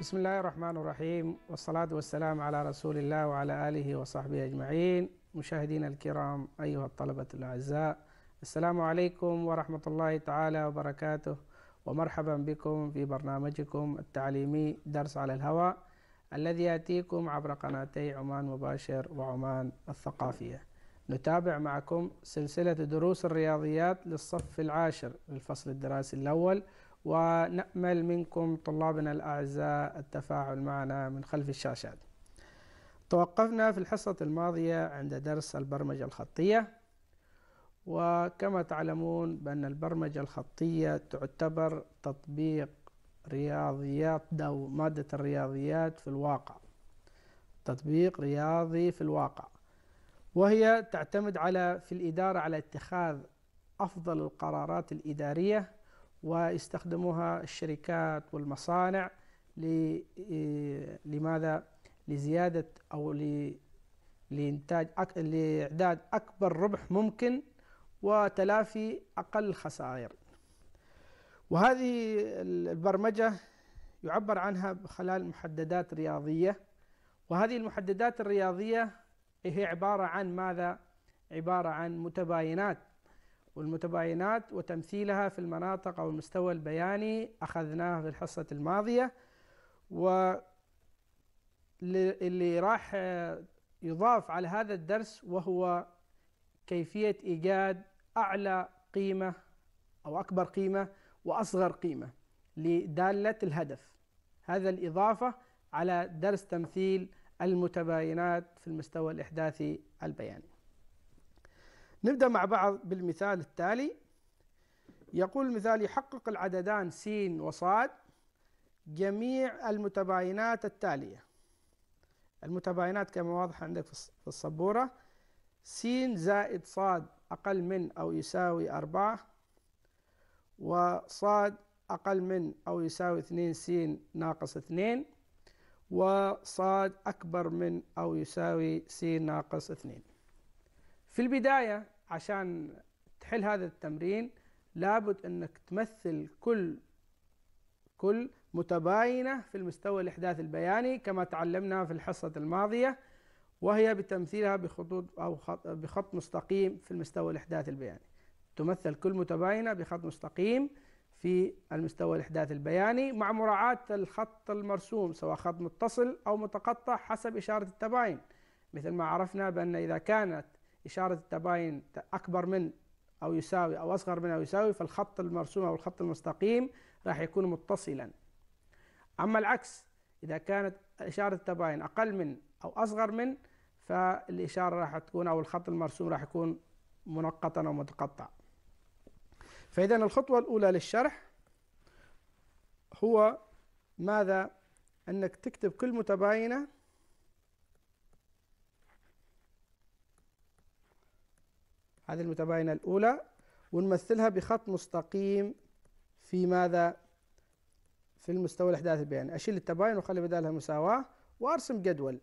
بسم الله الرحمن الرحيم والصلاة والسلام على رسول الله وعلى آله وصحبه أجمعين مشاهدينا الكرام أيها الطلبة الأعزاء السلام عليكم ورحمة الله تعالى وبركاته ومرحبا بكم في برنامجكم التعليمي درس على الهواء الذي يأتيكم عبر قناتي عمان مباشر وعمان الثقافية نتابع معكم سلسلة دروس الرياضيات للصف العاشر للفصل الدراسي الأول ونأمل منكم طلابنا الأعزاء التفاعل معنا من خلف الشاشات توقفنا في الحصة الماضية عند درس البرمجة الخطية وكما تعلمون بأن البرمجة الخطية تعتبر تطبيق رياضيات أو مادة الرياضيات في الواقع تطبيق رياضي في الواقع وهي تعتمد على في الإدارة على اتخاذ أفضل القرارات الإدارية ويستخدموها الشركات والمصانع إيه، لماذا لزيادة أو لإنتاج لإعداد أكبر ربح ممكن وتلافي أقل خسائر وهذه البرمجة يعبر عنها خلال محددات رياضية وهذه المحددات الرياضية هي عبارة عن ماذا؟ عبارة عن متباينات والمتباينات وتمثيلها في المناطق أو المستوى البياني أخذناه في الحصة الماضية و اللي راح آه، يضاف على هذا الدرس وهو كيفية إيجاد أعلى قيمة أو أكبر قيمة وأصغر قيمة لدالة الهدف هذا الإضافة على درس تمثيل المتباينات في المستوى الإحداثي البياني نبدأ مع بعض بالمثال التالي يقول المثال يحقق العددان س وصاد جميع المتباينات التالية المتباينات كما واضح عندك في السبورة س زائد صاد أقل من أو يساوي أربعة وصاد أقل من أو يساوي اثنين س ناقص اثنين وصاد أكبر من أو يساوي س ناقص اثنين في البداية عشان تحل هذا التمرين لابد أنك تمثل كل كل متباينة في المستوى الإحداث البياني كما تعلمنا في الحصة الماضية وهي بتمثيلها بخطوط أو خط بخط مستقيم في المستوى الإحداث البياني تمثل كل متباينة بخط مستقيم في المستوى الإحداث البياني مع مراعاة الخط المرسوم سواء خط متصل أو متقطع حسب إشارة التباين مثل ما عرفنا بأن إذا كانت إشارة التباين أكبر من أو يساوي أو أصغر من أو يساوي فالخط المرسوم أو الخط المستقيم راح يكون متصلا أما العكس إذا كانت إشارة التباين أقل من أو أصغر من فالإشارة راح تكون أو الخط المرسوم راح يكون منقطا أو متقطع فإذا الخطوة الأولى للشرح هو ماذا أنك تكتب كل متباينة هذه المتباينة الأولى ونمثلها بخط مستقيم في ماذا في المستوى الإحداث البياني أشيل التباين وأخلي بدالها مساواة وأرسم جدول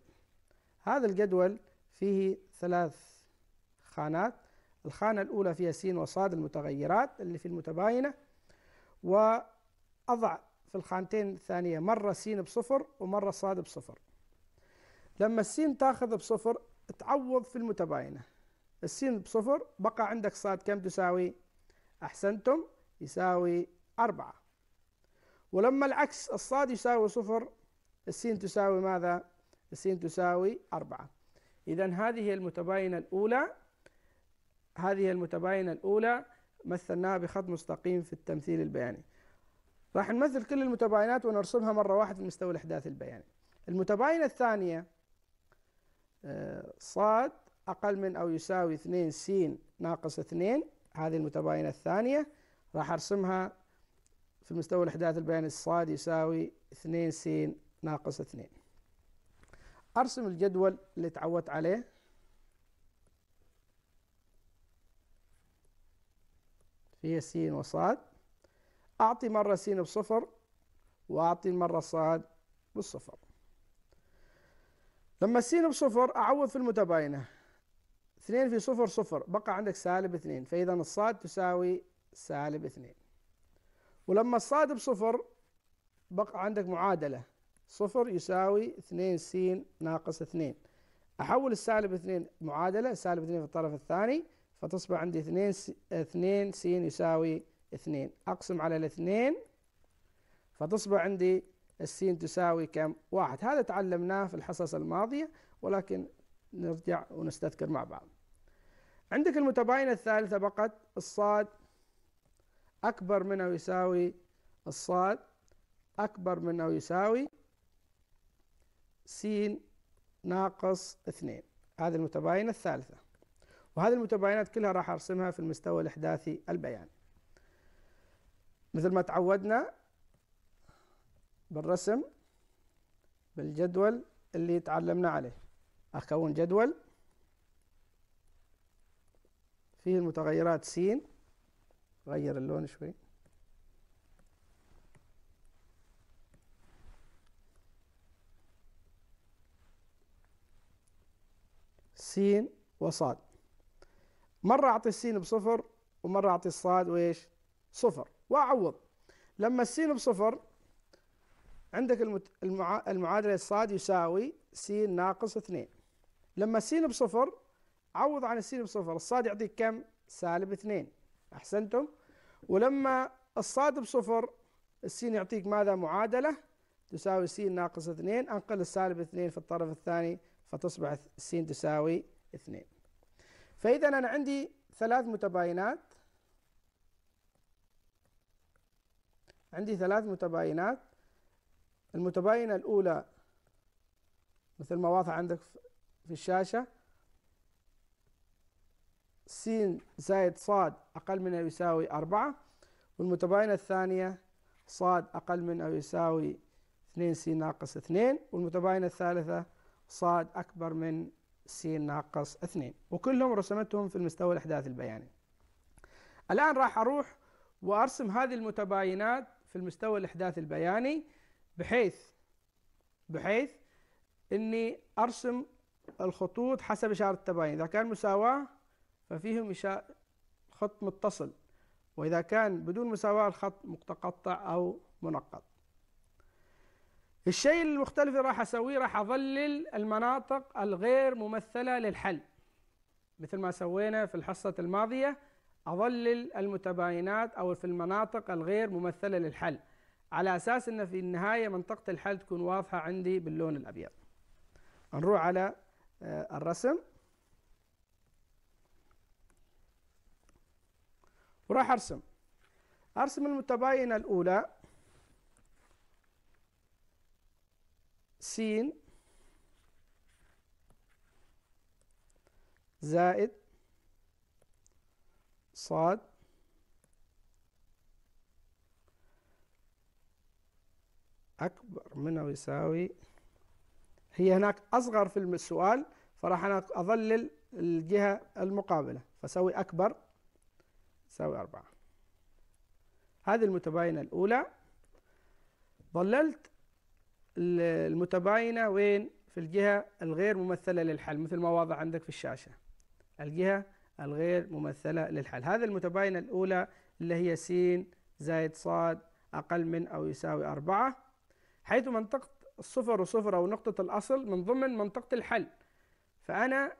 هذا الجدول فيه ثلاث خانات الخانة الأولى فيها س وصاد المتغيرات اللي في المتباينة وأضع في الخانتين الثانية مرة س بصفر ومرة صاد بصفر لما السين تاخذ بصفر تعوض في المتباينة السين بصفر بقى عندك صاد كم تساوي أحسنتم يساوي أربعة ولما العكس الصاد يساوي صفر السين تساوي ماذا السين تساوي أربعة إذا هذه المتباينة الأولى هذه المتباينة الأولى مثلناها بخط مستقيم في التمثيل البياني راح نمثل كل المتباينات ونرسمها مرة واحدة في مستوى الإحداث البياني المتباينة الثانية آه، صاد أقل من أو يساوي 2 س ناقص 2 هذه المتباينة الثانية راح أرسمها في مستوى الإحداث البياني الصاد يساوي 2 س ناقص 2 أرسم الجدول اللي تعودت عليه فيه س وصاد أعطي مرة س بصفر وأعطي مرة صاد بالصفر لما س بصفر أعوض في المتباينة 2 في صفر صفر بقى عندك سالب 2 فإذا الصاد تساوي سالب 2 ولما الصاد بصفر بقى عندك معادلة صفر يساوي 2 س ناقص 2 أحول السالب 2 معادلة سالب 2 في الطرف الثاني فتصبح عندي 2 س 2 س يساوي 2 أقسم على الاثنين فتصبح عندي السين تساوي كم؟ واحد هذا تعلمناه في الحصص الماضية ولكن نرجع ونستذكر مع بعض عندك المتباينة الثالثة فقط الصاد أكبر من أو يساوي الصاد أكبر من أو يساوي س ناقص اثنين هذه المتباينة الثالثة وهذه المتباينات كلها راح أرسمها في المستوى الإحداثي البياني مثل ما تعودنا بالرسم بالجدول اللي تعلمنا عليه أكون جدول فيه المتغيرات س غير اللون شوي س وصاد مرة أعطي السين بصفر ومرة أعطي الصاد وإيش صفر وأعوض لما السين بصفر عندك المعادلة الصاد يساوي سين ناقص اثنين لما السين بصفر عوض عن السين بصفر الصاد يعطيك كم سالب اثنين أحسنتم ولما الصاد بصفر السين يعطيك ماذا معادلة تساوي سين ناقص اثنين أنقل السالب اثنين في الطرف الثاني فتصبح السين تساوي اثنين فإذا أنا عندي ثلاث متباينات عندي ثلاث متباينات المتباينة الأولى مثل ما واضح عندك في الشاشة س زائد ص أقل من أو يساوي أربعة والمتباينة الثانية ص أقل من أو يساوي 2 س ناقص 2 والمتباينة الثالثة ص أكبر من س ناقص 2 وكلهم رسمتهم في المستوى الإحداث البياني الآن راح أروح وأرسم هذه المتباينات في المستوى الإحداث البياني بحيث بحيث أني أرسم الخطوط حسب إشارة التباين إذا كان مساواة ففيهم خط متصل وإذا كان بدون مساواة الخط متقطع أو منقط الشيء المختلف اللي راح أسويه راح أظلل المناطق الغير ممثلة للحل مثل ما سوينا في الحصة الماضية أظلل المتباينات أو في المناطق الغير ممثلة للحل على أساس أن في النهاية منطقة الحل تكون واضحة عندي باللون الأبيض نروح على آه، الرسم وراح ارسم ارسم المتباينه الاولى س زائد صاد أكبر من أو يساوي هي هناك أصغر في السؤال فراح أنا أظلل الجهة المقابلة فسوي أكبر تساوي أربعة هذه المتباينة الأولى ظللت المتباينة وين في الجهة الغير ممثلة للحل مثل ما واضح عندك في الشاشة الجهة الغير ممثلة للحل هذه المتباينة الأولى اللي هي س زائد ص أقل من أو يساوي أربعة حيث منطقة الصفر وصفر أو نقطة الأصل من ضمن منطقة الحل فأنا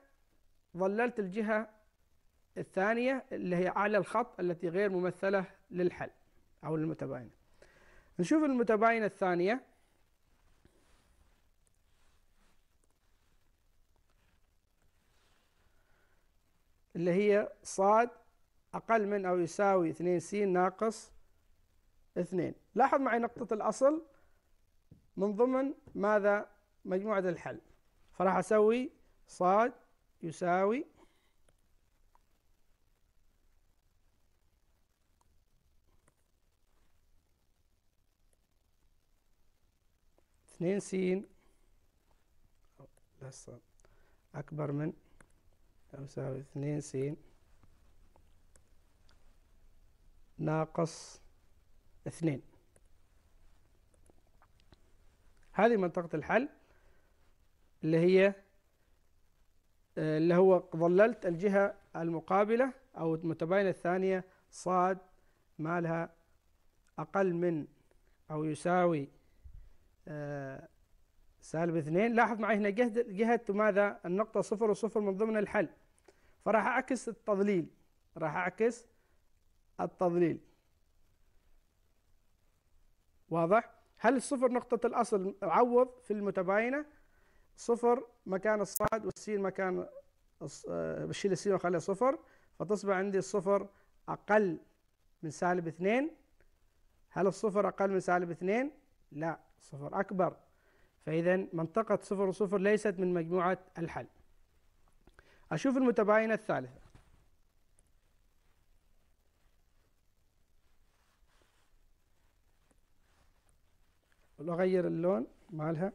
ظللت الجهة الثانية اللي هي أعلى الخط التي غير ممثلة للحل أو للمتباينة نشوف المتباينة الثانية اللي هي صاد أقل من أو يساوي 2 س ناقص 2 لاحظ معي نقطة الأصل من ضمن ماذا مجموعة الحل فراح أسوي صاد يساوي 2 س أكبر من أو يساوي 2 س ناقص 2 هذه منطقة الحل اللي هي آه، اللي هو ظللت الجهة المقابلة أو المتباينة الثانية صاد مالها أقل من أو يساوي آه، سالب اثنين لاحظ معي هنا جهة ماذا النقطة صفر وصفر من ضمن الحل فراح أعكس التضليل راح أعكس التضليل واضح هل الصفر نقطة الأصل عوض في المتباينة صفر مكان الصاد والسين مكان آه، بشيل السين وخليها صفر فتصبح عندي الصفر أقل من سالب اثنين هل الصفر أقل من سالب اثنين؟ لا صفر أكبر فإذا منطقة صفر وصفر ليست من مجموعة الحل أشوف المتباينة الثالثة أغير اللون مالها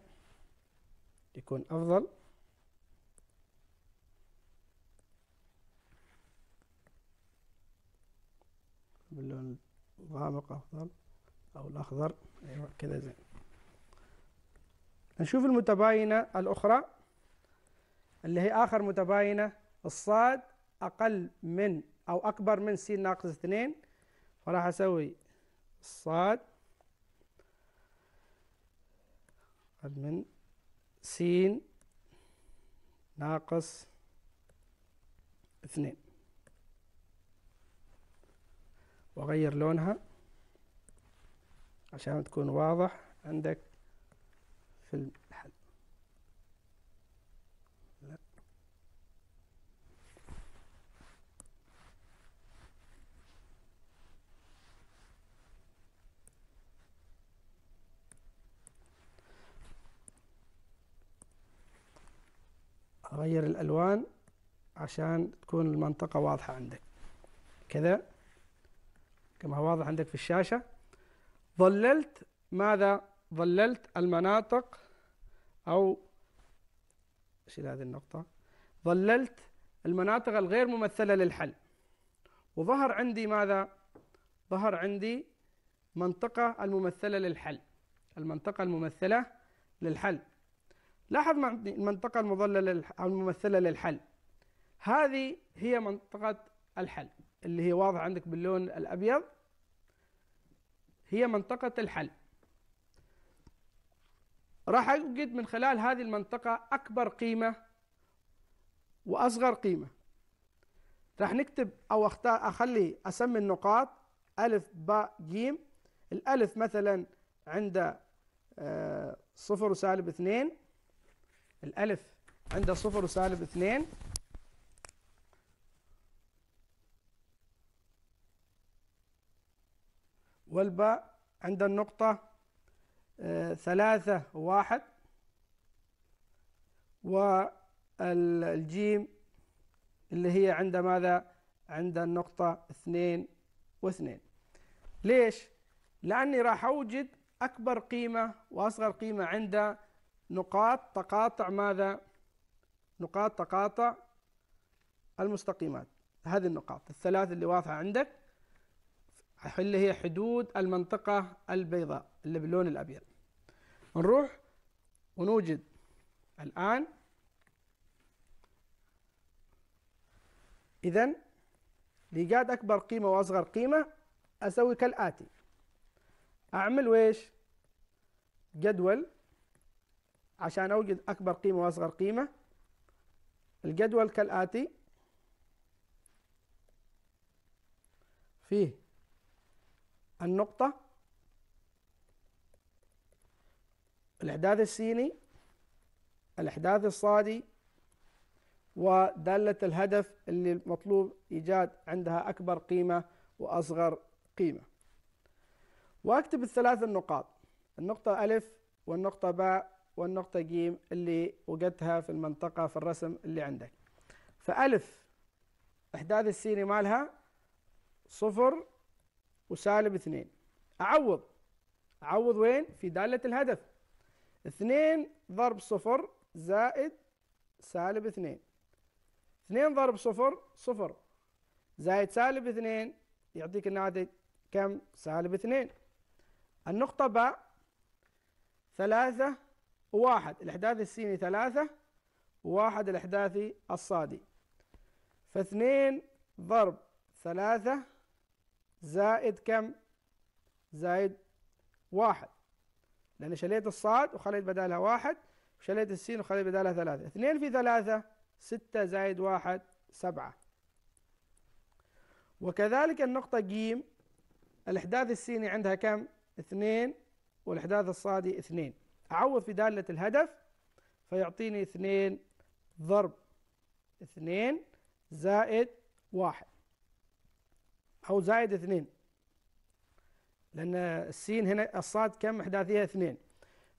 يكون أفضل باللون الغامق أفضل أو الأخضر أيوة كذا زين نشوف المتباينة الأخرى اللي هي آخر متباينة الصاد أقل من أو أكبر من س ناقص اثنين فراح أسوي الصاد أقل من س ناقص اثنين وأغير لونها عشان تكون واضح عندك في الحل لا أغير الألوان عشان تكون المنطقة واضحة عندك كذا كما هو واضح عندك في الشاشة ظللت ماذا ظللت المناطق أو شيل هذه النقطة ظللت المناطق الغير ممثلة للحل وظهر عندي ماذا؟ ظهر عندي منطقة الممثلة للحل المنطقة الممثلة للحل لاحظ المنطقة المظللة الممثلة للحل هذه هي منطقة الحل اللي هي واضحة عندك باللون الأبيض هي منطقة الحل راح أوجد من خلال هذه المنطقة أكبر قيمة وأصغر قيمة راح نكتب أو أختار أخلي أسمي النقاط ألف باء جيم الألف مثلا عند آه، صفر وسالب اثنين الألف عند صفر وسالب اثنين والباء عند النقطة ثلاثة واحد والجيم اللي هي عند ماذا عند النقطة اثنين واثنين ليش لأني راح أوجد أكبر قيمة وأصغر قيمة عند نقاط تقاطع ماذا نقاط تقاطع المستقيمات هذه النقاط الثلاث اللي واضحة عندك اللي هي حدود المنطقة البيضاء اللي باللون الأبيض نروح ونوجد الآن إذا لإيجاد أكبر قيمة وأصغر قيمة أسوي كالآتي أعمل ويش جدول عشان أوجد أكبر قيمة وأصغر قيمة الجدول كالآتي فيه النقطة الإحداث السيني الإحداث الصادي ودالة الهدف اللي المطلوب إيجاد عندها أكبر قيمة وأصغر قيمة وأكتب الثلاث النقاط النقطة ألف والنقطة باء والنقطة جيم اللي وجدتها في المنطقة في الرسم اللي عندك فألف إحداث السيني مالها صفر وسالب اثنين أعوض أعوض وين؟ في دالة الهدف اثنين ضرب صفر زائد سالب اثنين اثنين ضرب صفر صفر زائد سالب اثنين يعطيك الناتج كم سالب اثنين النقطة باء ثلاثة واحد الإحداث السيني ثلاثة واحد الإحداثي الصادي فاثنين ضرب ثلاثة زائد كم زائد واحد لأن شليت الصاد وخليت بدالها واحد وشليت السين وخليت بدالها ثلاثة اثنين في ثلاثة ستة زائد واحد سبعة وكذلك النقطة جيم الإحداث السيني عندها كم؟ اثنين والإحداث الصادي اثنين أعوض في دالة الهدف فيعطيني اثنين ضرب اثنين زائد واحد أو زائد اثنين لأن السين هنا الصاد كم إحداثيها اثنين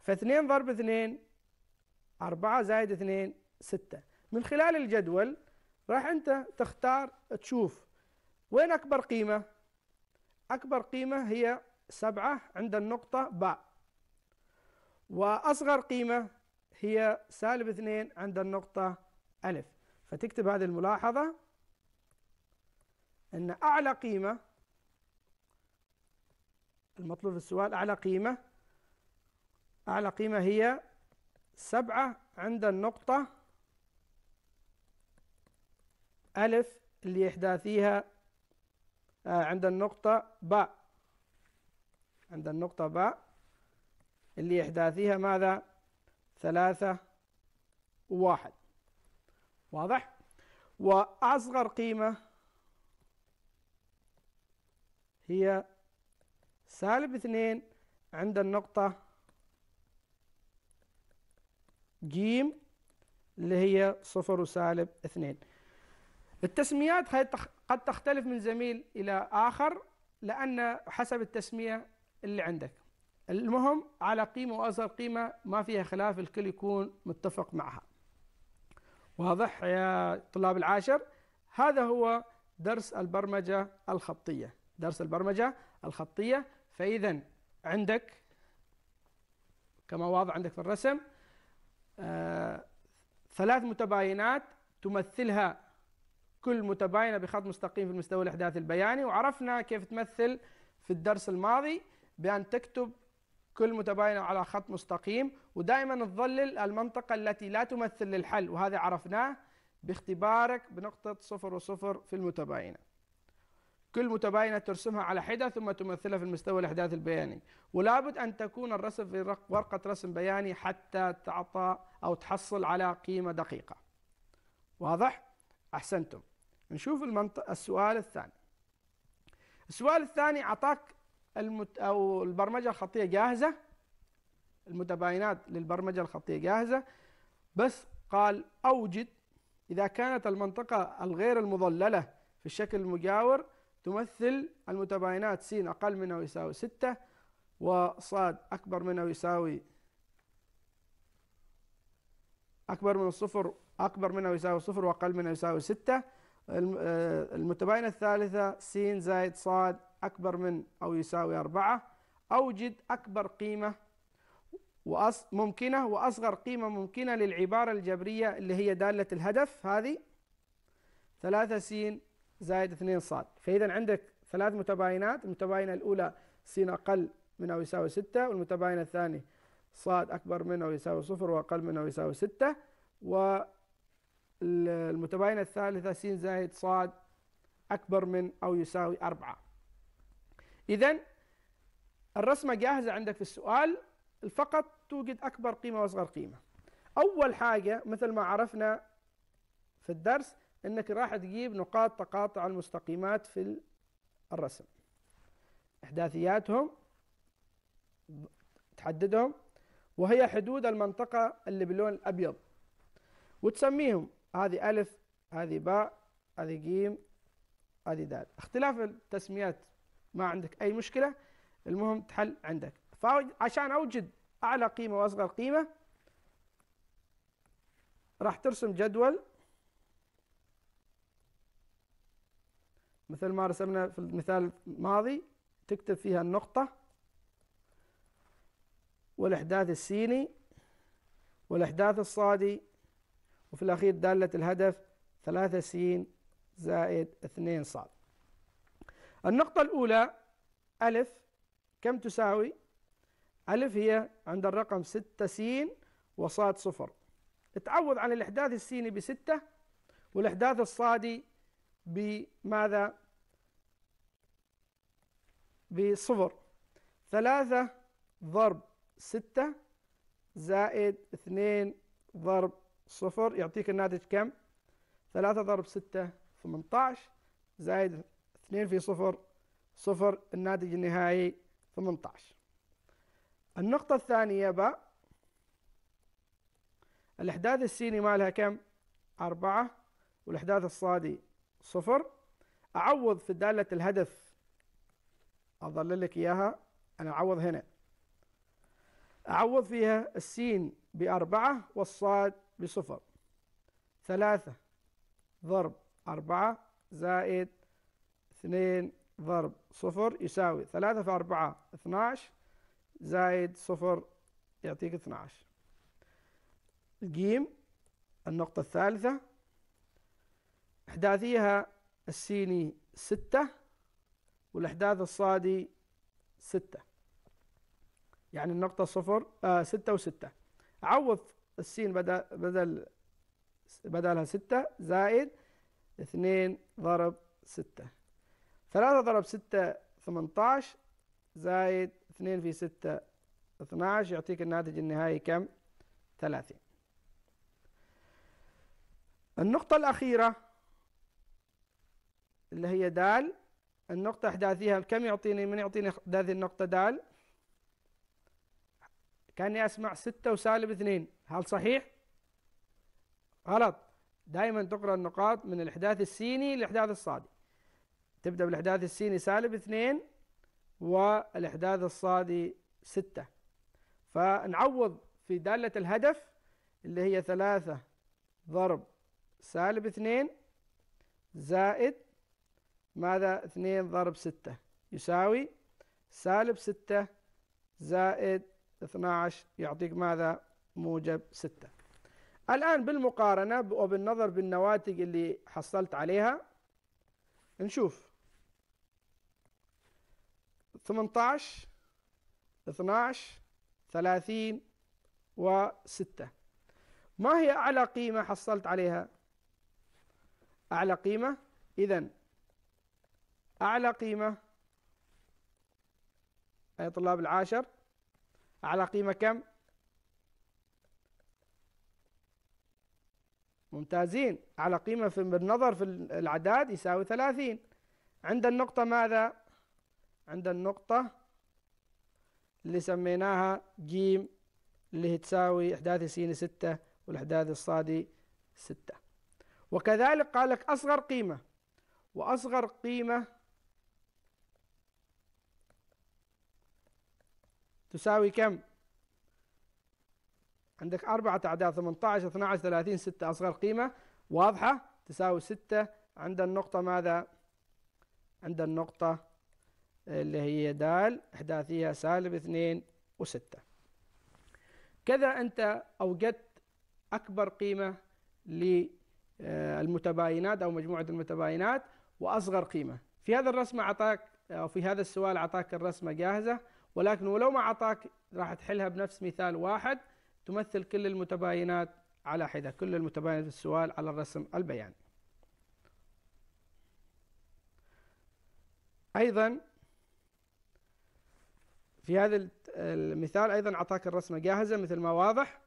فاثنين ضرب اثنين أربعة زائد اثنين ستة من خلال الجدول راح أنت تختار تشوف وين أكبر قيمة أكبر قيمة هي سبعة عند النقطة باء وأصغر قيمة هي سالب اثنين عند النقطة ألف فتكتب هذه الملاحظة أن أعلى قيمة المطلوب في السؤال أعلى قيمة أعلى قيمة هي سبعة عند النقطة ألف اللي إحداثيها آه، عند النقطة باء عند النقطة باء اللي إحداثيها ماذا ثلاثة واحد واضح وأصغر قيمة هي سالب اثنين عند النقطة جيم اللي هي صفر وسالب اثنين التسميات قد تختلف من زميل إلى آخر لأن حسب التسمية اللي عندك المهم على قيمة وأصغر قيمة ما فيها خلاف الكل يكون متفق معها واضح يا طلاب العاشر هذا هو درس البرمجة الخطية درس البرمجة الخطية فإذا عندك كما واضح عندك في الرسم آه ثلاث متباينات تمثلها كل متباينة بخط مستقيم في المستوى الإحداثي البياني وعرفنا كيف تمثل في الدرس الماضي بأن تكتب كل متباينة على خط مستقيم ودائما تظلل المنطقة التي لا تمثل للحل وهذا عرفناه باختبارك بنقطة صفر وصفر في المتباينة كل متباينة ترسمها على حدة ثم تمثلها في المستوى الإحداثي البياني ولابد أن تكون الرسم في ورقة رسم بياني حتى تعطى أو تحصل على قيمة دقيقة واضح؟ أحسنتم نشوف المنطق السؤال الثاني السؤال الثاني أعطاك المت... أو البرمجة الخطية جاهزة المتباينات للبرمجة الخطية جاهزة بس قال أوجد إذا كانت المنطقة الغير المظللة في الشكل المجاور تمثل المتباينات س أقل من أو يساوي ستة وصاد أكبر من أو يساوي أكبر من الصفر أكبر من أو يساوي صفر وأقل من أو يساوي ستة آه، المتباينة الثالثة س زائد صاد أكبر من أو يساوي أربعة أوجد أكبر قيمة وأص ممكنة وأصغر قيمة ممكنة للعبارة الجبرية اللي هي دالة الهدف هذه ثلاثة س زائد 2 صاد فإذا عندك ثلاث متباينات المتباينة الأولى س أقل من أو يساوي 6 والمتباينة الثانية صاد أكبر من أو يساوي صفر وأقل من أو يساوي 6 والمتباينة الثالثة س زائد صاد أكبر من أو يساوي 4 إذا الرسمة جاهزة عندك في السؤال فقط توجد أكبر قيمة وأصغر قيمة أول حاجة مثل ما عرفنا في الدرس انك راح تجيب نقاط تقاطع المستقيمات في الرسم احداثياتهم تحددهم وهي حدود المنطقة اللي باللون الابيض وتسميهم هذه الف هذه باء هذه جيم هذه دال اختلاف التسميات ما عندك اي مشكلة المهم تحل عندك فعشان اوجد اعلى قيمة واصغر قيمة راح ترسم جدول مثل ما رسمنا في المثال الماضي تكتب فيها النقطة والإحداث السيني والإحداث الصادي وفي الأخير دالة الهدف ثلاثة سين زائد اثنين صاد النقطة الأولى ألف كم تساوي؟ ألف هي عند الرقم ستة سين وصاد صفر تعوض عن الإحداث السيني بستة والإحداث الصادي بماذا؟ بصفر ثلاثة ضرب ستة زائد اثنين ضرب صفر يعطيك الناتج كم؟ ثلاثة ضرب ستة ثمنتاش زائد اثنين في صفر صفر الناتج النهائي ثمنتاش النقطة الثانية باء الإحداث السيني مالها كم؟ أربعة والإحداث الصادي صفر أعوض في دالة الهدف اظلل لك إياها أنا أعوض هنا أعوض فيها السين بأربعة والصاد بصفر ثلاثة ضرب أربعة زائد اثنين ضرب صفر يساوي ثلاثة في أربعة اثناش زائد صفر يعطيك اثناش الجيم النقطة الثالثة إحداثيها السيني ستة والإحداث الصادي ستة يعني النقطة صفر آه ستة وستة عوض السين بدل بدل بدلها ستة زائد اثنين ضرب ستة ثلاثة ضرب ستة ثمنتاش زائد اثنين في ستة اثناش يعطيك الناتج النهائي كم ثلاثين النقطة الأخيرة اللي هي دال النقطة إحداثيها كم يعطيني من يعطيني إحداث النقطة دال كأني أسمع ستة وسالب اثنين هل صحيح؟ غلط دائما تقرأ النقاط من الإحداث السيني للإحداث الصادي تبدأ بالإحداث السيني سالب اثنين والإحداث الصادي ستة فنعوض في دالة الهدف اللي هي ثلاثة ضرب سالب اثنين زائد ماذا اثنين ضرب ستة يساوي سالب ستة زائد 12 يعطيك ماذا موجب ستة الآن بالمقارنة وبالنظر بالنواتج اللي حصلت عليها نشوف 18 12 30 و6 ما هي أعلى قيمة حصلت عليها؟ أعلى قيمة إذا أعلى قيمة أي طلاب العاشر أعلى قيمة كم؟ ممتازين أعلى قيمة في بالنظر في الأعداد يساوي ثلاثين عند النقطة ماذا؟ عند النقطة اللي سميناها جيم اللي هي تساوي إحداث سين ستة والإحداث الصادي ستة وكذلك قال لك أصغر قيمة وأصغر قيمة تساوي كم عندك أربعة أعداد 18 12 30 6 أصغر قيمة واضحة تساوي 6 عند النقطة ماذا عند النقطة اللي هي د إحداثية سالب 2 و6 كذا أنت أوجدت أكبر قيمة للمتباينات أو مجموعة المتباينات وأصغر قيمة في هذا الرسمة أعطاك أو في هذا السؤال أعطاك الرسمة جاهزة ولكن ولو ما أعطاك راح تحلها بنفس مثال واحد تمثل كل المتباينات على حدة كل المتباينات في السؤال على الرسم البياني أيضا في هذا المثال أيضا أعطاك الرسمة جاهزة مثل ما واضح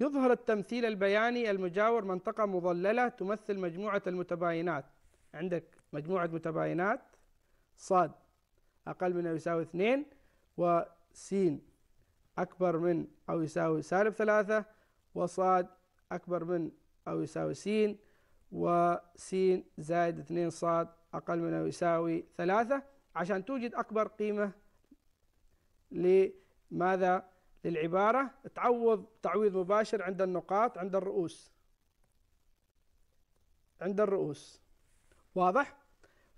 يظهر التمثيل البياني المجاور منطقة مظللة تمثل مجموعة المتباينات عندك مجموعة متباينات صاد أقل او يساوي 2 س أكبر من أو يساوي سالب ثلاثة وصاد أكبر من أو يساوي س وس زائد اثنين صاد أقل من أو يساوي ثلاثة عشان توجد أكبر قيمة لماذا للعبارة تعوض تعويض مباشر عند النقاط عند الرؤوس عند الرؤوس واضح؟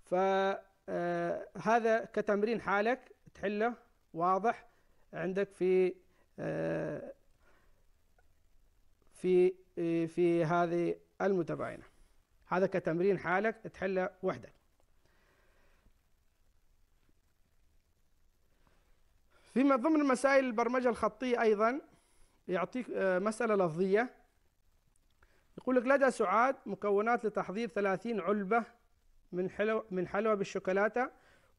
فهذا آه، كتمرين حالك تحله واضح عندك في آه، في آه، في هذه المتباينة هذا كتمرين حالك تحله وحدك فيما ضمن مسائل البرمجة الخطية أيضا يعطيك آه، مسألة لفظية يقول لك لدى سعاد مكونات لتحضير 30 علبة من حلو من حلوى بالشوكولاتة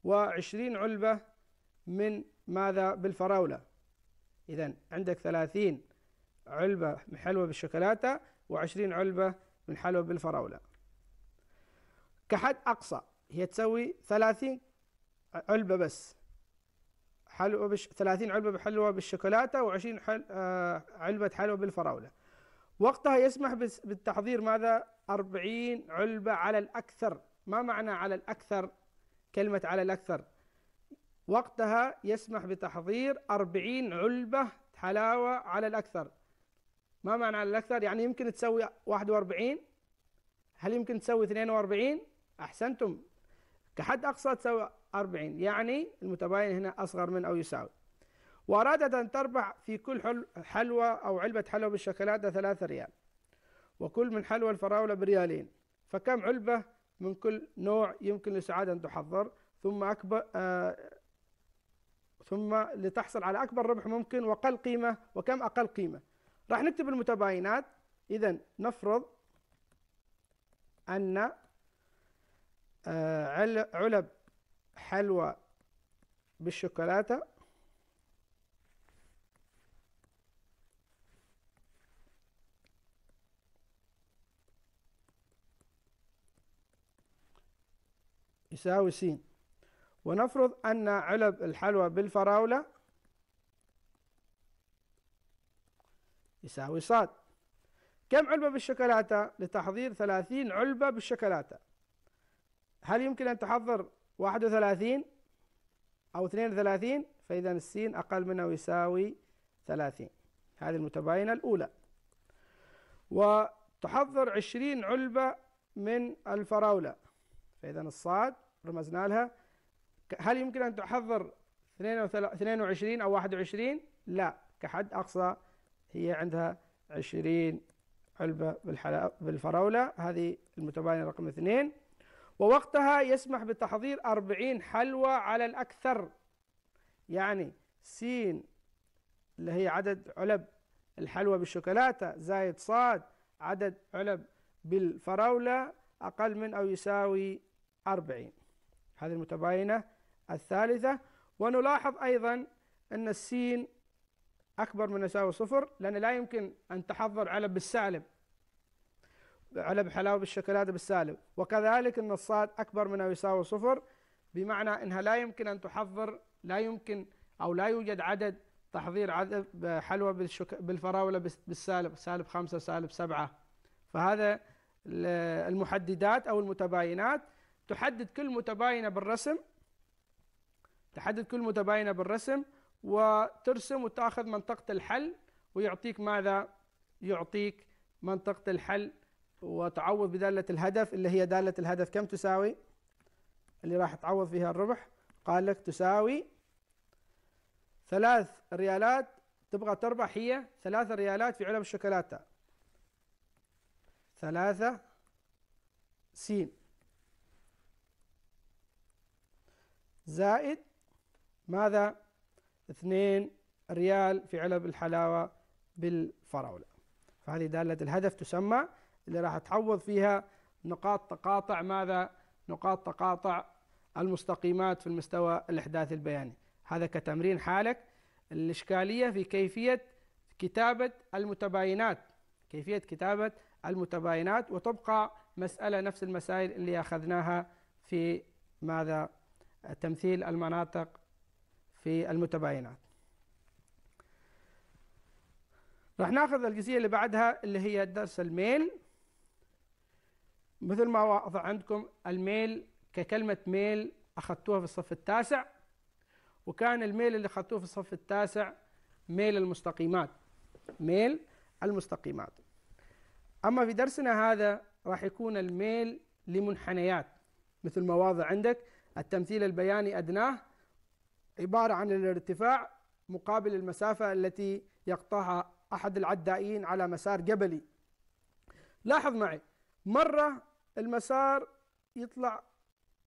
و20 علبة من ماذا بالفراولة إذا عندك ثلاثين علبة من حلوى بالشوكولاتة وعشرين علبة من حلوى بالفراولة كحد أقصى هي تسوي ثلاثين علبة بس حلوى بش... 30 علبه بحلوى حلوى بالشوكولاتة و20 حل... آه... علبة حلوى بالفراولة وقتها يسمح بس... بالتحضير ماذا 40 علبة على الأكثر ما معنى على الأكثر كلمة على الأكثر وقتها يسمح بتحضير أربعين علبة حلاوة على الأكثر ما معنى على الأكثر يعني يمكن تسوي واحد وأربعين هل يمكن تسوي اثنين وأربعين أحسنتم كحد أقصى تسوي أربعين يعني المتباين هنا أصغر من أو يساوي وأرادت أن تربح في كل حلوى أو علبة حلوى بالشوكولاتة ثلاثة ريال وكل من حلوى الفراولة بريالين فكم علبة من كل نوع يمكن لسعادة أن تحضر ثم أكبر آه ثم لتحصل على أكبر ربح ممكن وأقل قيمة وكم أقل قيمة راح نكتب المتباينات إذا نفرض أن آه، علب حلوى بالشوكولاتة يساوي س ونفرض أن علب الحلوى بالفراولة يساوي صاد كم علبة بالشوكولاتة لتحضير ثلاثين علبة بالشوكولاتة هل يمكن أن تحضر واحد وثلاثين أو اثنين وثلاثين فإذا السين أقل منها يساوي ثلاثين هذه المتباينة الأولى وتحضر عشرين علبة من الفراولة فإذا الصاد رمزنا لها هل يمكن أن تحضر 22 أو 21 لا كحد أقصى هي عندها 20 علبة بالفراولة هذه المتباينة رقم اثنين ووقتها يسمح بتحضير 40 حلوى على الأكثر يعني س اللي هي عدد علب الحلوى بالشوكولاتة زائد صاد عدد علب بالفراولة أقل من أو يساوي 40 هذه المتباينة الثالثة ونلاحظ أيضا أن السين أكبر من يساوي صفر لأن لا يمكن أن تحضر علب بالسالب علب حلاوة بالشوكولاتة بالسالب وكذلك أن الصاد أكبر من أو يساوي صفر بمعنى أنها لا يمكن أن تحضر لا يمكن أو لا يوجد عدد تحضير عدد حلوى بالفراولة بالسالب سالب خمسة سالب سبعة فهذا المحددات أو المتباينات تحدد كل متباينة بالرسم تحدد كل متباينة بالرسم وترسم وتأخذ منطقة الحل ويعطيك ماذا؟ يعطيك منطقة الحل وتعوض بدالة الهدف اللي هي دالة الهدف كم تساوي؟ اللي راح تعوض فيها الربح قال لك تساوي ثلاث ريالات تبغى تربح هي ثلاثة ريالات في علب الشوكولاتة ثلاثة سين زائد ماذا؟ 2 ريال في علب الحلاوة بالفراولة فهذه دالة الهدف تسمى اللي راح تعوض فيها نقاط تقاطع ماذا؟ نقاط تقاطع المستقيمات في المستوى الإحداث البياني هذا كتمرين حالك الإشكالية في كيفية كتابة المتباينات كيفية كتابة المتباينات وتبقى مسألة نفس المسائل اللي أخذناها في ماذا تمثيل المناطق في المتباينات راح ناخذ الجزئية اللي بعدها اللي هي درس الميل مثل ما واضح عندكم الميل ككلمة ميل أخذتوها في الصف التاسع وكان الميل اللي أخذتوه في الصف التاسع ميل المستقيمات ميل المستقيمات أما في درسنا هذا راح يكون الميل لمنحنيات مثل ما واضع عندك التمثيل البياني أدناه عبارة عن الارتفاع مقابل المسافة التي يقطعها أحد العدائين على مسار جبلي لاحظ معي مرة المسار يطلع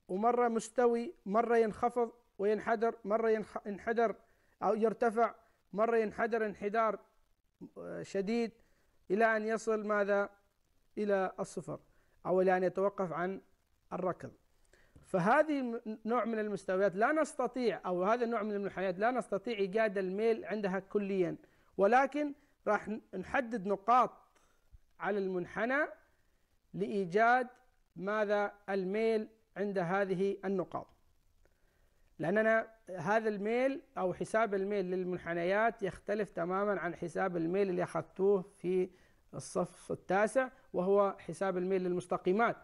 ومرة مستوي مرة ينخفض وينحدر مرة ينحدر أو يرتفع مرة ينحدر انحدار آه، شديد إلى أن يصل ماذا إلى الصفر أو إلى أن يتوقف عن الركض فهذه نوع من المستويات لا نستطيع او هذا النوع من المنحنيات لا نستطيع ايجاد الميل عندها كليا ولكن راح نحدد نقاط على المنحنى لايجاد ماذا الميل عند هذه النقاط لأننا هذا الميل أو حساب الميل للمنحنيات يختلف تماما عن حساب الميل اللي أخذتوه في الصف التاسع وهو حساب الميل للمستقيمات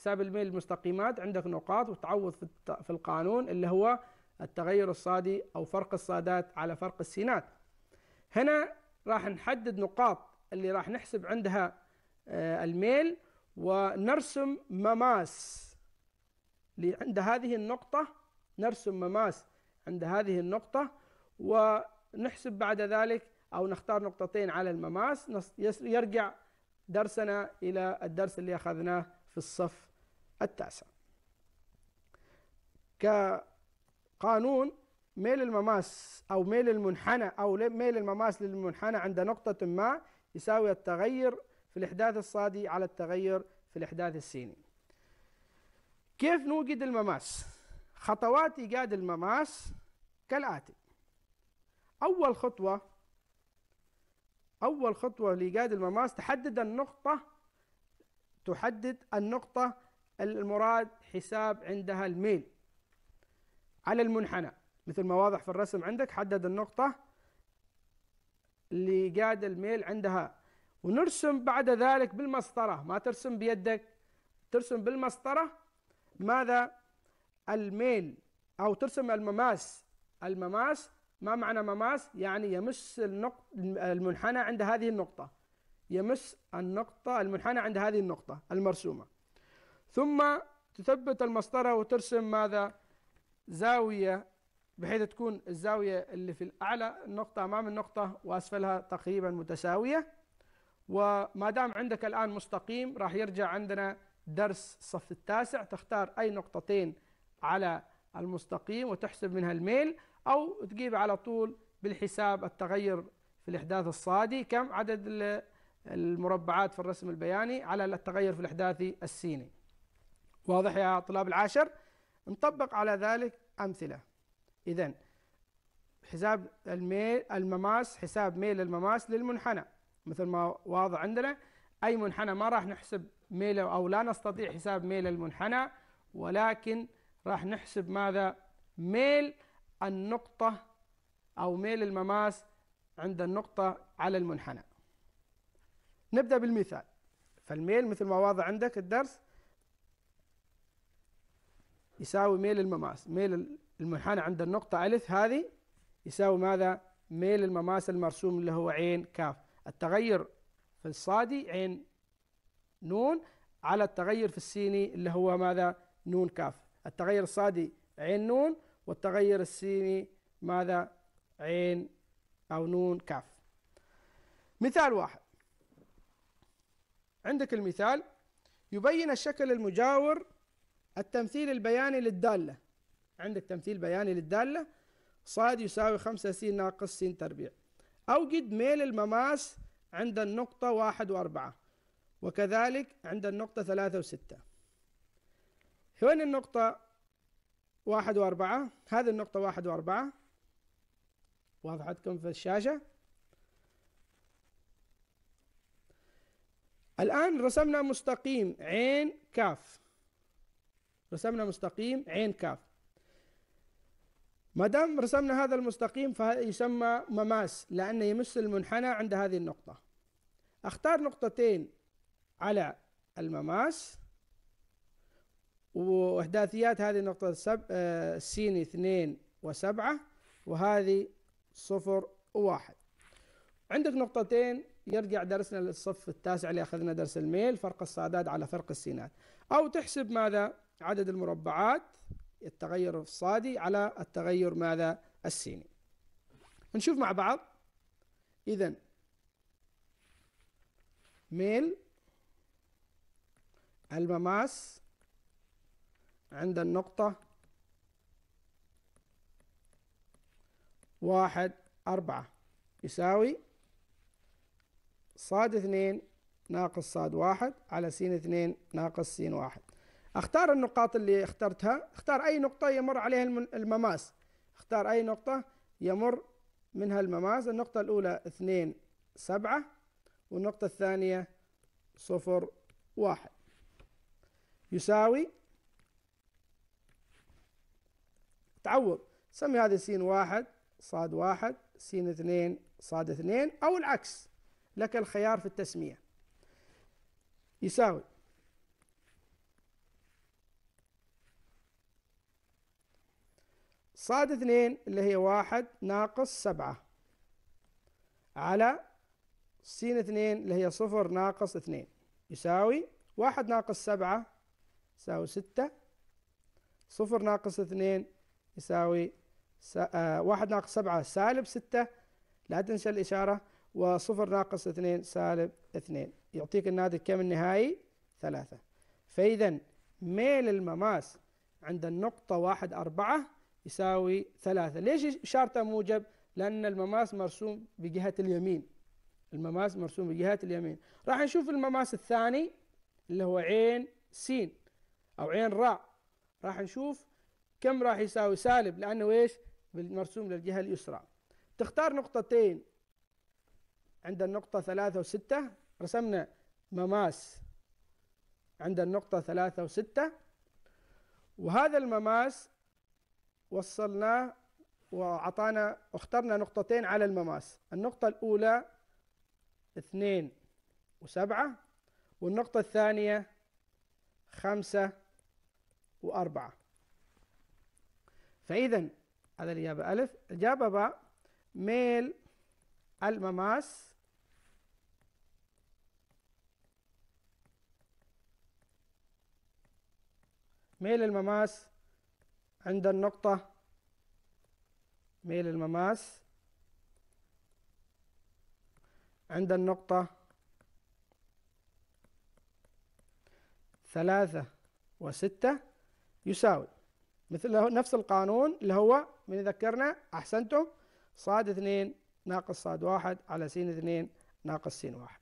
حساب الميل المستقيمات عندك نقاط وتعوض في القانون اللي هو التغير الصادي أو فرق الصادات على فرق السينات هنا راح نحدد نقاط اللي راح نحسب عندها آه، الميل ونرسم مماس عند هذه النقطة نرسم مماس عند هذه النقطة ونحسب بعد ذلك أو نختار نقطتين على المماس يرجع درسنا إلى الدرس اللي أخذناه في الصف التاسع كقانون ميل المماس أو ميل المنحنى أو ميل المماس للمنحنى عند نقطة ما يساوي التغير في الإحداث الصادي على التغير في الإحداث السيني كيف نوجد المماس؟ خطوات إيجاد المماس كالآتي أول خطوة أول خطوة لإيجاد المماس تحدد النقطة تحدد النقطة المراد حساب عندها الميل على المنحنى مثل ما واضح في الرسم عندك حدد النقطة اللي قاد الميل عندها ونرسم بعد ذلك بالمسطرة ما ترسم بيدك ترسم بالمسطرة ماذا الميل أو ترسم المماس المماس ما معنى مماس يعني يمس النقط المنحنى عند هذه النقطة يمس النقطة المنحنى عند هذه النقطة المرسومة ثم تثبت المسطرة وترسم ماذا زاوية بحيث تكون الزاوية اللي في الأعلى النقطة أمام النقطة وأسفلها تقريبا متساوية وما دام عندك الآن مستقيم راح يرجع عندنا درس الصف التاسع تختار أي نقطتين على المستقيم وتحسب منها الميل أو تجيب على طول بالحساب التغير في الإحداث الصادي كم عدد المربعات في الرسم البياني على التغير في الإحداث السيني واضح يا طلاب العاشر نطبق على ذلك أمثلة إذا حساب الميل المماس حساب ميل المماس للمنحنى مثل ما واضح عندنا أي منحنى ما راح نحسب ميله أو لا نستطيع حساب ميل المنحنى ولكن راح نحسب ماذا ميل النقطة أو ميل المماس عند النقطة على المنحنى نبدأ بالمثال فالميل مثل ما واضح عندك الدرس يساوي ميل المماس ميل المنحنى عند النقطة ألف هذه يساوي ماذا؟ ميل المماس المرسوم اللي هو عين كاف التغير في الصادي عين نون على التغير في السيني اللي هو ماذا؟ نون كاف التغير الصادي عين نون والتغير السيني ماذا؟ عين أو نون كاف مثال واحد عندك المثال يبين الشكل المجاور التمثيل البياني للدالة عندك تمثيل بياني للدالة صاد يساوي خمسة س ناقص س تربيع أوجد ميل المماس عند النقطة واحد وأربعة وكذلك عند النقطة ثلاثة وستة وين النقطة واحد وأربعة هذه النقطة واحد وأربعة واضحتكم في الشاشة الآن رسمنا مستقيم عين كاف رسمنا مستقيم عين كاف ما دام رسمنا هذا المستقيم فيسمى مماس لأنه يمس المنحنى عند هذه النقطة أختار نقطتين على المماس وإحداثيات هذه النقطة سب... آه... اثنين وسبعة وهذه صفر وواحد عندك نقطتين يرجع درسنا للصف التاسع اللي أخذنا درس الميل فرق الصادات على فرق السينات أو تحسب ماذا عدد المربعات التغير الصادي على التغير ماذا السيني نشوف مع بعض إذا ميل المماس عند النقطة واحد أربعة يساوي صاد اثنين ناقص صاد واحد على سين اثنين ناقص سين واحد اختار النقاط اللي اخترتها اختار اي نقطة يمر عليها المماس اختار اي نقطة يمر منها المماس النقطة الاولى اثنين سبعة والنقطة الثانية صفر واحد يساوي تعوض سمي هذه سين واحد صاد واحد سين اثنين صاد اثنين أو العكس لك الخيار في التسمية يساوي صاد اثنين اللي هي واحد ناقص سبعة على سين اثنين اللي هي صفر ناقص اثنين يساوي واحد ناقص سبعة يساوي ستة صفر ناقص اثنين يساوي س... آه واحد ناقص سبعة سالب ستة لا تنسى الإشارة وصفر ناقص اثنين سالب اثنين يعطيك الناتج كم النهائي ثلاثة فإذا ميل المماس عند النقطة واحد أربعة يساوي ثلاثة ليش شرطه موجب لأن المماس مرسوم بجهة اليمين المماس مرسوم بجهة اليمين راح نشوف المماس الثاني اللي هو عين سين أو عين راء راح نشوف كم راح يساوي سالب لأنه إيش مرسوم للجهة اليسرى تختار نقطتين عند النقطة ثلاثة وستة رسمنا مماس عند النقطة ثلاثة وستة وهذا المماس وصلناه وعطانا اخترنا نقطتين على المماس النقطة الأولى اثنين وسبعة والنقطة الثانية خمسة وأربعة فإذا هذا الإجابة ألف الإجابة باء ميل المماس ميل المماس عند النقطة ميل المماس عند النقطة ثلاثة وستة يساوي مثل نفس القانون اللي هو من ذكرنا أحسنتم صاد اثنين ناقص صاد واحد على سين اثنين ناقص سين واحد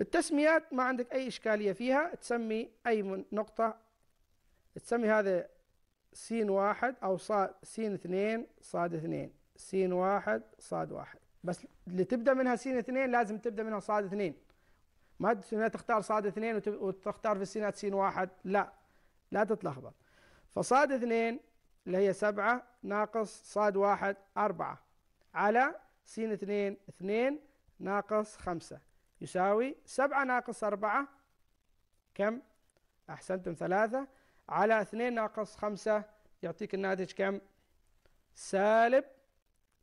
التسميات ما عندك أي إشكالية فيها تسمي أي نقطة تسمي هذا س واحد أو صاد س اثنين صاد اثنين س واحد صاد واحد بس اللي تبدأ منها س اثنين لازم تبدأ منها صاد اثنين ما تختار صاد اثنين وتختار في السينات س واحد لا لا تتلخبط فصاد اثنين اللي هي سبعة ناقص صاد واحد أربعة على س اثنين اثنين ناقص خمسة يساوي سبعة ناقص أربعة كم؟ أحسنتم ثلاثة على 2 ناقص 5 يعطيك الناتج كم؟ سالب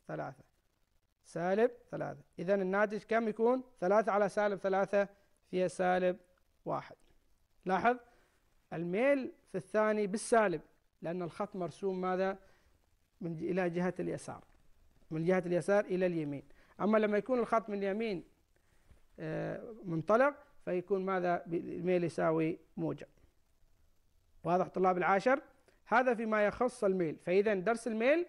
3 سالب 3 إذا الناتج كم يكون؟ 3 على سالب 3 فيها سالب 1 لاحظ الميل في الثاني بالسالب لأن الخط مرسوم ماذا؟ من إلى جهة اليسار من جهة اليسار إلى اليمين أما لما يكون الخط من اليمين آه، منطلق فيكون ماذا؟ الميل يساوي موجب واضح طلاب العاشر هذا فيما يخص الميل فإذا درس الميل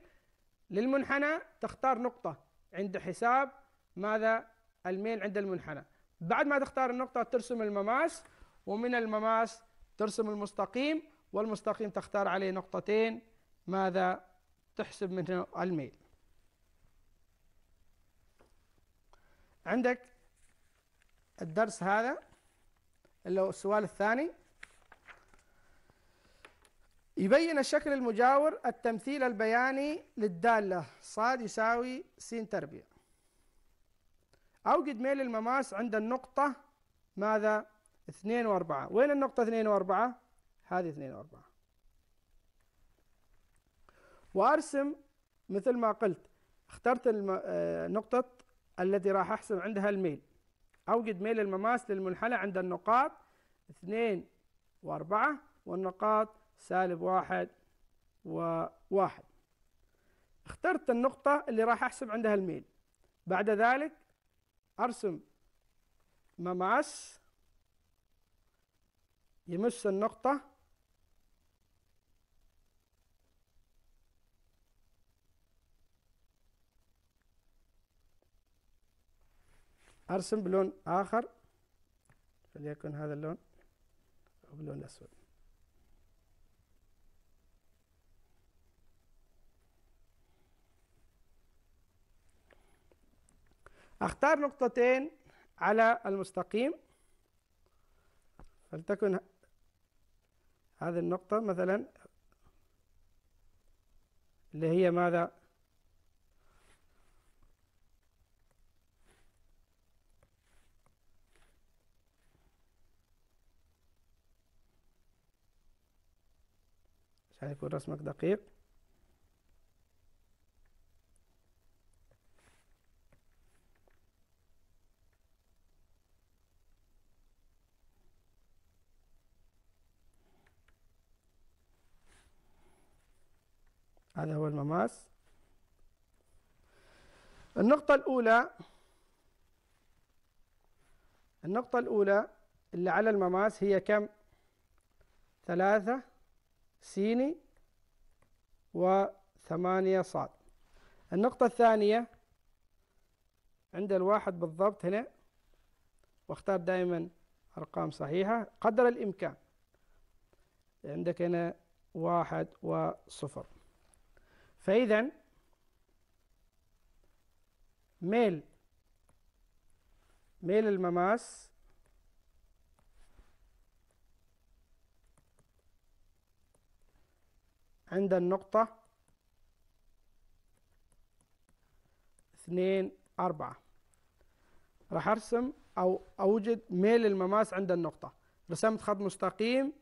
للمنحنى تختار نقطة عند حساب ماذا الميل عند المنحنى بعد ما تختار النقطة ترسم المماس ومن المماس ترسم المستقيم والمستقيم تختار عليه نقطتين ماذا تحسب منه الميل عندك الدرس هذا اللي هو السؤال الثاني يبين الشكل المجاور التمثيل البياني للدالة صاد يساوي س تربيع أوجد ميل المماس عند النقطة ماذا؟ اثنين وأربعة وين النقطة اثنين وأربعة؟ هذه اثنين وأربعة وأرسم مثل ما قلت اخترت النقطة آه، التي راح أحسب عندها الميل أوجد ميل المماس للمنحنى عند النقاط اثنين وأربعة والنقاط سالب واحد وواحد اخترت النقطة اللي راح أحسب عندها الميل بعد ذلك أرسم مماس يمس النقطة أرسم بلون آخر فليكن هذا اللون أو بلون أسود اختار نقطتين على المستقيم فلتكن هذه النقطة مثلا اللي هي ماذا عشان يكون رسمك دقيق هذا هو المماس النقطة الأولى النقطة الأولى اللي على المماس هي كم ثلاثة سيني وثمانية صاد النقطة الثانية عند الواحد بالضبط هنا واختار دائما أرقام صحيحة قدر الإمكان عندك هنا واحد وصفر فإذا ميل ميل المماس عند النقطة اثنين أربعة راح أرسم أو أوجد ميل المماس عند النقطة رسمت خط مستقيم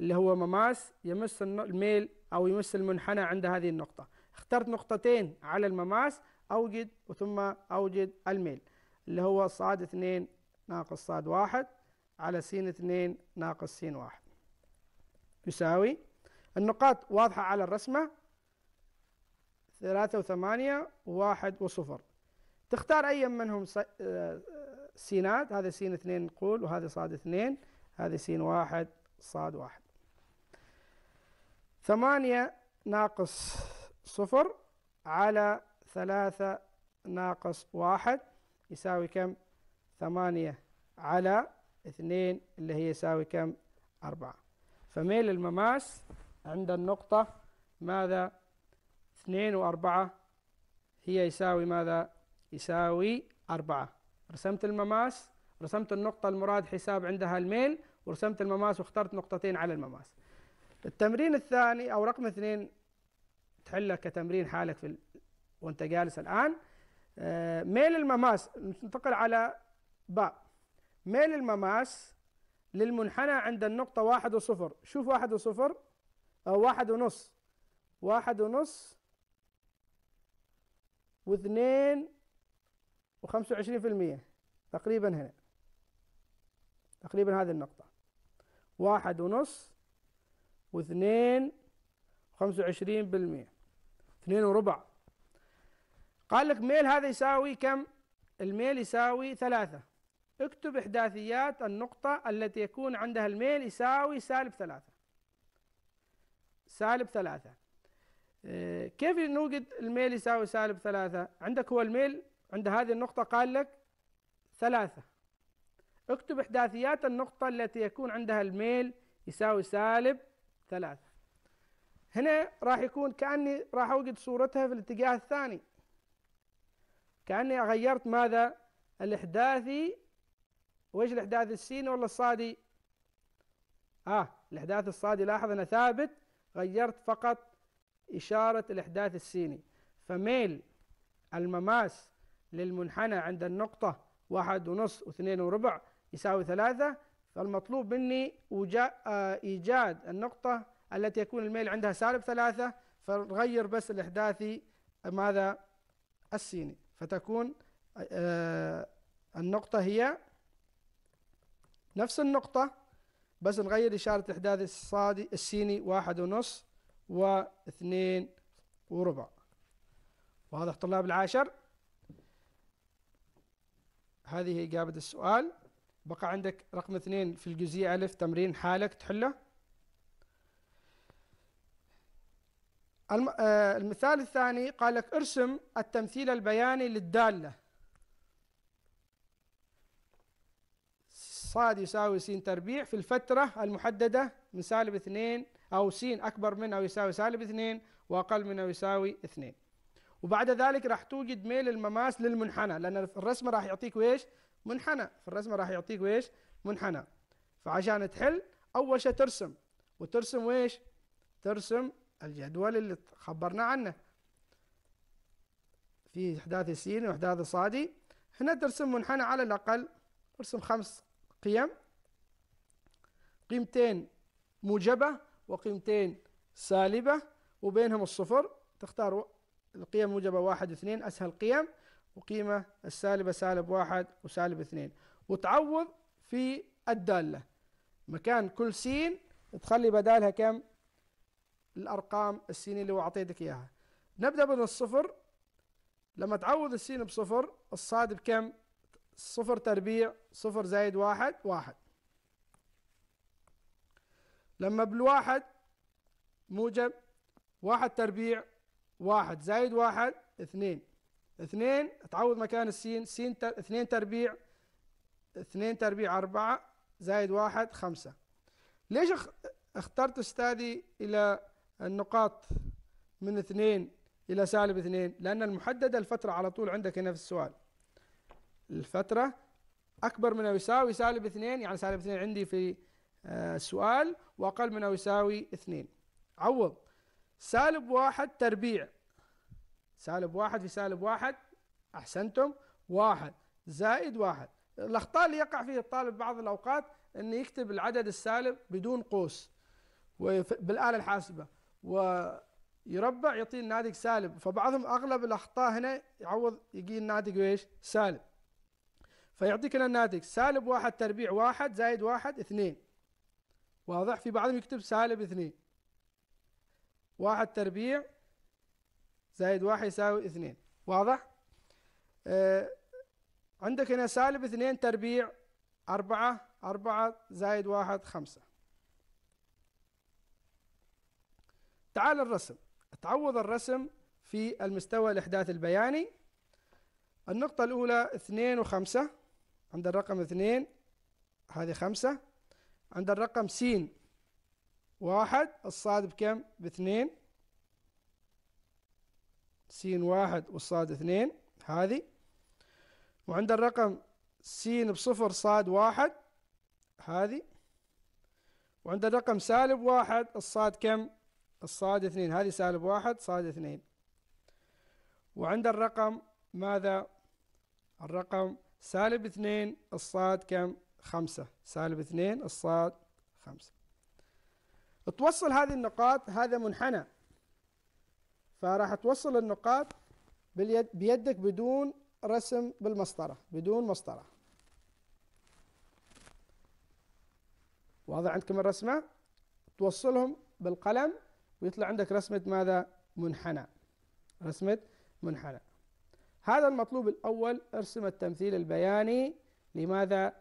اللي هو مماس يمس الميل أو يمس المنحنى عند هذه النقطة اخترت نقطتين على المماس اوجد وثم اوجد الميل اللي هو صاد 2 ناقص صاد 1 على س 2 ناقص س 1 يساوي النقاط واضحة على الرسمة 3 و 8 و 1 و 0 تختار أي منهم آه، سينات هذا س 2 نقول وهذا صاد 2 هذا س 1 صاد 1 8 ناقص صفر على ثلاثة ناقص واحد يساوي كم ثمانية على اثنين اللي هي يساوي كم أربعة فميل المماس عند النقطة ماذا اثنين وأربعة هي يساوي ماذا يساوي أربعة رسمت المماس رسمت النقطة المراد حساب عندها الميل ورسمت المماس واخترت نقطتين على المماس التمرين الثاني أو رقم اثنين تحلها كتمرين حالك في ال... وانت جالس الآن آه، ميل المماس ننتقل على باء ميل المماس للمنحنى عند النقطة واحد وصفر شوف واحد وصفر أو واحد ونص واحد ونص واثنين وخمسة وعشرين في المية تقريبا هنا تقريبا هذه النقطة واحد ونص واثنين وخمسة وعشرين بالمية اثنين وربع قال لك ميل هذا يساوي كم الميل يساوي ثلاثة اكتب إحداثيات النقطة التي يكون عندها الميل يساوي سالب ثلاثة سالب ثلاثة آه، كيف نوجد الميل يساوي سالب ثلاثة عندك هو الميل عند هذه النقطة قال لك ثلاثة اكتب إحداثيات النقطة التي يكون عندها الميل يساوي سالب ثلاثة هنا راح يكون كأني راح أوجد صورتها في الاتجاه الثاني كأني غيرت ماذا الإحداثي وإيش الإحداث السيني ولا الصادي آه الإحداث الصادي لاحظ أنا ثابت غيرت فقط إشارة الإحداث السيني فميل المماس للمنحنى عند النقطة واحد ونص واثنين وربع يساوي ثلاثة فالمطلوب مني آه، إيجاد النقطة التي يكون الميل عندها سالب ثلاثة فنغير بس الإحداثي ماذا السيني فتكون آه، النقطة هي نفس النقطة بس نغير إشارة إحداث الصادي السيني واحد ونص واثنين وربع واضح طلاب العاشر هذه إجابة السؤال بقى عندك رقم اثنين في الجزئية ألف تمرين حالك تحله آه، المثال الثاني قال لك ارسم التمثيل البياني للدالة صاد يساوي س تربيع في الفترة المحددة من سالب اثنين أو س أكبر من أو يساوي سالب اثنين وأقل من أو يساوي اثنين وبعد ذلك راح توجد ميل المماس للمنحنى لأن الرسمة راح يعطيك ويش؟ منحنى في الرسمة راح يعطيك ويش؟ منحنى فعشان تحل أول شيء ترسم وترسم ويش؟ ترسم الجدول اللي خبرنا عنه في إحداث السين وإحداث الصادي هنا ترسم منحنى على الأقل ارسم خمس قيم قيمتين موجبة وقيمتين سالبة وبينهم الصفر تختار القيم موجبة واحد اثنين أسهل قيم وقيمة السالبة سالب واحد وسالب اثنين وتعوض في الدالة مكان كل سين تخلي بدالها كم؟ الارقام السينيه اللي هو اعطيتك اياها نبدا من الصفر لما تعوض السين بصفر الصاد بكم صفر تربيع صفر زايد واحد واحد لما بالواحد موجب واحد تربيع واحد زايد واحد اثنين اثنين تعوض مكان السين سين تر... اثنين تربيع اثنين تربيع أربعة زايد واحد خمسة ليش اخترت أستاذي إلى النقاط من اثنين إلى سالب اثنين لأن المحددة الفترة على طول عندك هنا في السؤال الفترة أكبر من أو يساوي سالب اثنين يعني سالب اثنين عندي في آه، السؤال وأقل من أو يساوي اثنين عوض سالب واحد تربيع سالب واحد في سالب واحد أحسنتم واحد زائد واحد الأخطاء اللي يقع فيها الطالب بعض الأوقات أنه يكتب العدد السالب بدون قوس بالآلة الحاسبة ويربع يعطي الناتج سالب فبعضهم اغلب الاخطاء هنا يعوض يجي الناتج ايش؟ سالب فيعطيك لنا الناتج سالب واحد تربيع واحد زائد واحد اثنين واضح في بعضهم يكتب سالب اثنين واحد تربيع زائد واحد يساوي اثنين واضح؟ آه عندك هنا سالب اثنين تربيع أربعة أربعة زائد واحد خمسة تعال الرسم تعوض الرسم في المستوى الإحداث البياني النقطة الأولى اثنين وخمسة عند الرقم اثنين هذه خمسة عند الرقم س واحد الصاد بكم باثنين س واحد والصاد اثنين هذه وعند الرقم س بصفر صاد واحد هذه وعند الرقم سالب واحد الصاد كم الصاد اثنين هذه سالب واحد صاد اثنين وعند الرقم ماذا الرقم سالب اثنين الصاد كم خمسة سالب اثنين الصاد خمسة توصل هذه النقاط هذا منحنى فراح توصل النقاط باليد بيدك بدون رسم بالمسطرة بدون مسطرة واضح عندكم الرسمة توصلهم بالقلم ويطلع عندك رسمة ماذا منحنى رسمة منحنى هذا المطلوب الأول ارسم التمثيل البياني لماذا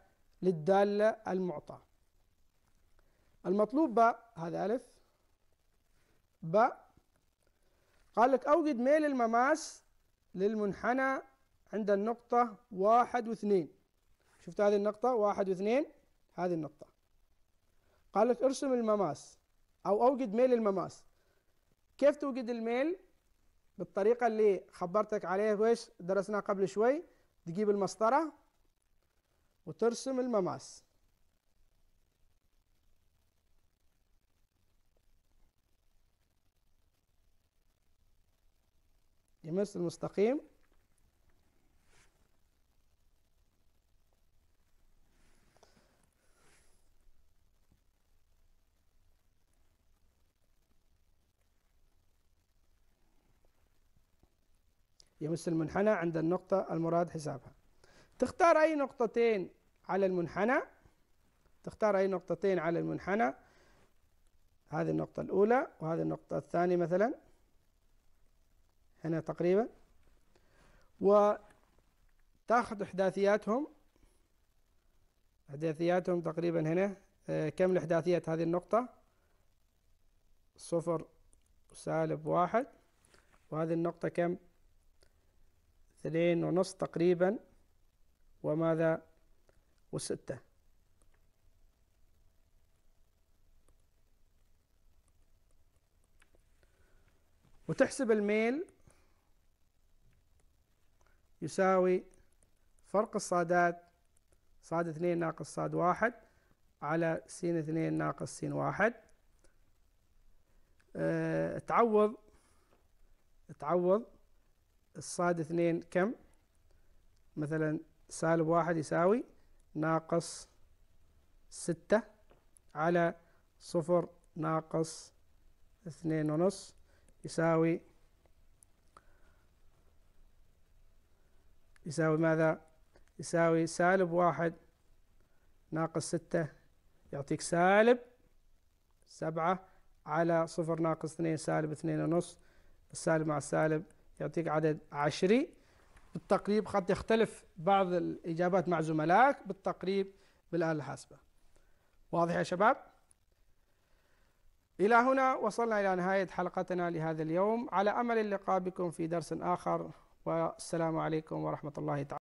للدالة المعطى المطلوب باء هذا ألف باء قال لك أوجد ميل المماس للمنحنى عند النقطة واحد واثنين شفت هذه النقطة واحد واثنين هذه النقطة قال لك ارسم المماس او اوجد ميل المماس كيف توجد الميل بالطريقه اللي خبرتك عليها ويش درسناها قبل شوي تجيب المسطره وترسم المماس يمس المستقيم يمس المنحنى عند النقطة المراد حسابها تختار أي نقطتين على المنحنى تختار أي نقطتين على المنحنى هذه النقطة الأولى وهذه النقطة الثانية مثلا هنا تقريبا وتاخذ إحداثياتهم إحداثياتهم تقريبا هنا آه، كم الإحداثيات هذه النقطة صفر سالب واحد وهذه النقطة كم اثنين ونص تقريبا وماذا وستة وتحسب الميل يساوي فرق الصادات صاد اثنين ناقص صاد واحد على س اثنين ناقص س واحد أه تعوض تعوض الصاد اثنين كم مثلا سالب واحد يساوي ناقص ستة على صفر ناقص اثنين ونص يساوي يساوي ماذا؟ يساوي سالب واحد ناقص ستة يعطيك سالب سبعة على صفر ناقص اثنين سالب اثنين ونص السالب مع السالب يعطيك عدد عشري بالتقريب قد يختلف بعض الإجابات مع زملائك بالتقريب بالآلة الحاسبة واضح يا شباب؟ إلى هنا وصلنا إلى نهاية حلقتنا لهذا اليوم على أمل اللقاء بكم في درس آخر والسلام عليكم ورحمة الله تعالى